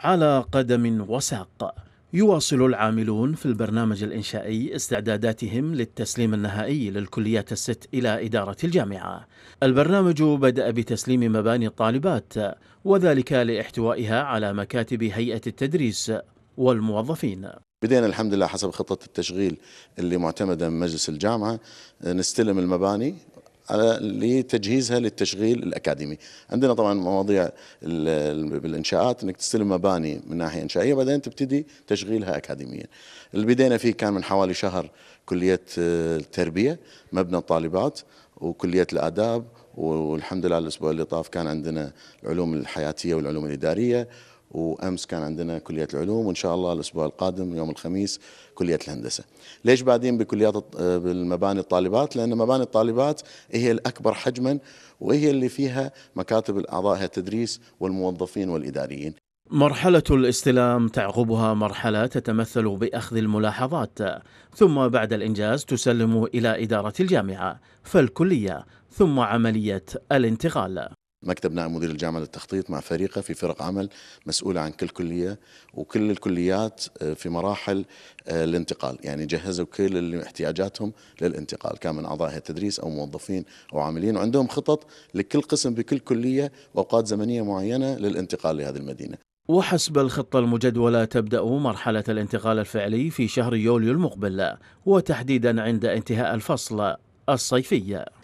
على قدم وساق يواصل العاملون في البرنامج الإنشائي استعداداتهم للتسليم النهائي للكليات الست إلى إدارة الجامعة. البرنامج بدأ بتسليم مباني الطالبات وذلك لاحتوائها على مكاتب هيئة التدريس والموظفين. بدينا الحمد لله حسب خطة التشغيل اللي معتمدة من مجلس الجامعة نستلم المباني على لتجهيزها للتشغيل الاكاديمي عندنا طبعا مواضيع بالانشاءات انك تستلم مباني من ناحيه انشائيه بعدين تبتدي تشغيلها اكاديميا اللي بدينا فيه كان من حوالي شهر كليه آه، التربيه مبنى الطالبات وكليه الاداب والحمد لله الاسبوع اللي طاف كان عندنا العلوم الحياتيه والعلوم الاداريه وامس كان عندنا كليه العلوم وان شاء الله الاسبوع القادم يوم الخميس كليه الهندسه. ليش بعدين بكليات آه، بالمباني الطالبات؟ لان مباني الطالبات هي الاكبر حجما وهي اللي فيها مكاتب الاعضاء التدريس والموظفين والاداريين. مرحلة الاستلام تعقبها مرحلة تتمثل بأخذ الملاحظات، ثم بعد الإنجاز تسلم إلى إدارة الجامعة، فالكلية، ثم عملية الانتقال. مكتب نائب مدير الجامعة للتخطيط مع فريقه في فرق عمل مسؤولة عن كل كلية وكل الكليات آه، في مراحل آه، الانتقال يعني جهزوا كل اللي احتياجاتهم للانتقال كان من أعضاء هيئة التدريس أو موظفين أو عاملين وعندهم خطط لكل قسم بكل كلية وأوقات زمنية معينة للانتقال لهذه المدينة وحسب الخطة المجدولة تبدأ مرحلة الانتقال الفعلي في شهر يوليو المقبل وتحديدا عند انتهاء الفصل الصيفي